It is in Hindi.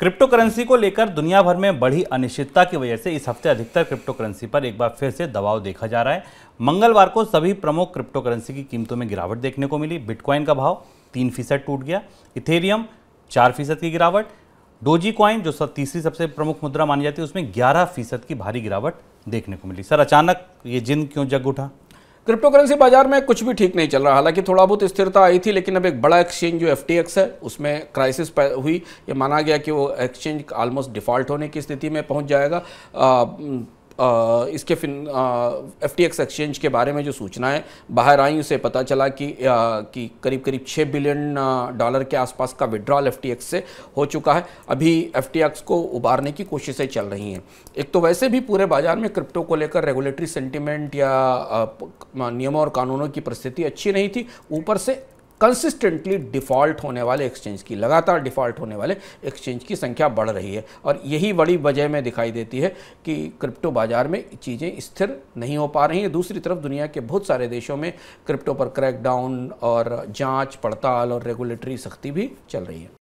क्रिप्टो करेंसी को लेकर दुनिया भर में बढ़ी अनिश्चितता की वजह से इस हफ्ते अधिकतर क्रिप्टो करेंसी पर एक बार फिर से दबाव देखा जा रहा है मंगलवार को सभी प्रमुख क्रिप्टो करेंसी की कीमतों में गिरावट देखने को मिली बिटकॉइन का भाव तीन फीसद टूट गया इथेरियम चार फीसद की गिरावट डोजी क्वाइन जो सब तीसरी सबसे प्रमुख मुद्रा मानी जाती है उसमें ग्यारह फीसद की भारी गिरावट देखने को मिली सर अचानक ये जिन क्यों जग उठा क्रिप्टोकरेंसी बाजार में कुछ भी ठीक नहीं चल रहा हालांकि थोड़ा बहुत स्थिरता आई थी लेकिन अब एक बड़ा एक्सचेंज जो एफ है उसमें क्राइसिस हुई ये माना गया कि वो एक्सचेंज ऑलमोस्ट डिफॉल्ट होने की स्थिति में पहुंच जाएगा आ, इसके फिन एफ टी एक्सचेंज के बारे में जो सूचनाएं बाहर आई उसे पता चला कि आ, कि करीब करीब छः बिलियन डॉलर के आसपास का विड्रॉल एफ से हो चुका है अभी एफ को उबारने की कोशिशें चल रही हैं एक तो वैसे भी पूरे बाजार में क्रिप्टो को लेकर रेगुलेटरी सेंटिमेंट या नियमों और कानूनों की परिस्थिति अच्छी नहीं थी ऊपर से कंसिस्टेंटली डिफॉल्ट होने वाले एक्सचेंज की लगातार डिफॉल्ट होने वाले एक्सचेंज की संख्या बढ़ रही है और यही बड़ी वजह में दिखाई देती है कि क्रिप्टो बाजार में चीज़ें स्थिर नहीं हो पा रही हैं दूसरी तरफ दुनिया के बहुत सारे देशों में क्रिप्टो पर क्रैकडाउन और जांच पड़ताल और रेगुलेटरी सख्ती भी चल रही है